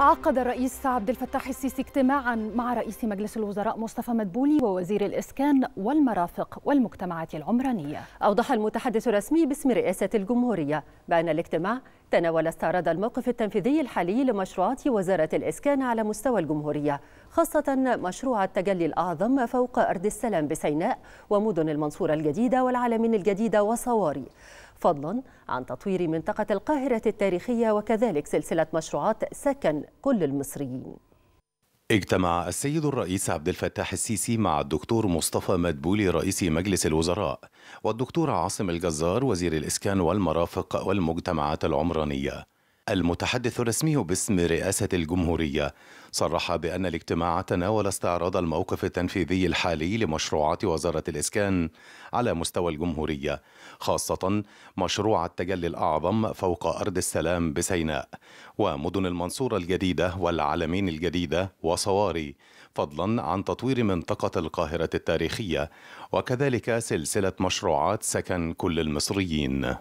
عقد الرئيس عبد الفتاح السيسي اجتماعا مع رئيس مجلس الوزراء مصطفى مدبولي ووزير الاسكان والمرافق والمجتمعات العمرانيه. اوضح المتحدث الرسمي باسم رئاسه الجمهوريه بان الاجتماع تناول استعراض الموقف التنفيذي الحالي لمشروعات وزاره الاسكان على مستوى الجمهوريه، خاصه مشروع التجلي الاعظم فوق ارض السلام بسيناء ومدن المنصوره الجديده والعالمين الجديده وصواري. فضلا عن تطوير منطقة القاهرة التاريخية وكذلك سلسلة مشروعات سكن كل المصريين اجتمع السيد الرئيس عبد الفتاح السيسي مع الدكتور مصطفى مدبولي رئيس مجلس الوزراء والدكتور عاصم الجزار وزير الإسكان والمرافق والمجتمعات العمرانية المتحدث الرسمي باسم رئاسة الجمهورية صرح بأن الاجتماع تناول استعراض الموقف التنفيذي الحالي لمشروعات وزارة الإسكان على مستوى الجمهورية خاصة مشروع التجلي الأعظم فوق أرض السلام بسيناء ومدن المنصورة الجديدة والعالمين الجديدة وصواري فضلا عن تطوير منطقة القاهرة التاريخية وكذلك سلسلة مشروعات سكن كل المصريين